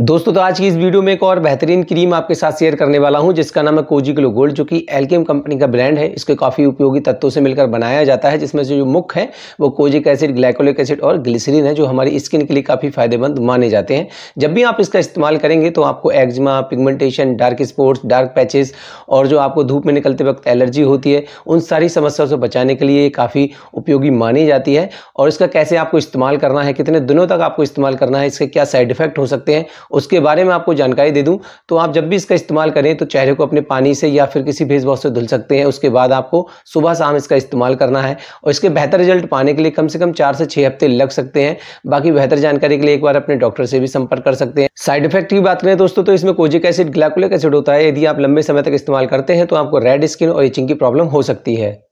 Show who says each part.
Speaker 1: दोस्तों तो आज की इस वीडियो में एक और बेहतरीन क्रीम आपके साथ शेयर करने वाला हूं जिसका नाम है कोजिक्लो गोल्ड जो कि एलकेम कंपनी का ब्रांड है इसके काफ़ी उपयोगी तत्वों से मिलकर बनाया जाता है जिसमें से जो मुख्य है वो कोजिक एसिड ग्लाइकोलिक एसिड और ग्लिसरीन है जो हमारी स्किन के लिए काफ़ी फायदेमंद माने जाते हैं जब भी आप इसका इस्तेमाल करेंगे तो आपको eczema pigmentation dark spots dark patches और जो आपको धूप में निकलते वक्त एलर्जी होती है उन सारी समस्याओं से बचाने के लिए काफ़ी उपयोगी मानी जाती है और इसका कैसे आपको इस्तेमाल करना है कितने दिनों तक आपको इस्तेमाल करना है इसके क्या साइड इफेक्ट हो सकते हैं उसके बारे में आपको जानकारी दे दूँ तो आप जब भी इसका इस्तेमाल करें तो चेहरे को अपने पानी से या फिर किसी फेस वॉश से धुल सकते हैं उसके बाद आपको सुबह शाम इसका इस्तेमाल करना है और इसके बेहतर रिजल्ट पाने के लिए कम से कम चार से छः हफ्ते लग सकते हैं बाकी बेहतर जानकारी के लिए एक बार अपने डॉक्टर से भी संपर्क कर सकते हैं साइड इफेक्ट की बात करें दोस्तों तो इसमें कोजिक एसिड ग्लाकुलिक एसिड होता है यदि आप लंबे समय तक इस्तेमाल करते हैं तो आपको रेड स्किन और इचिंग की प्रॉब्लम हो सकती है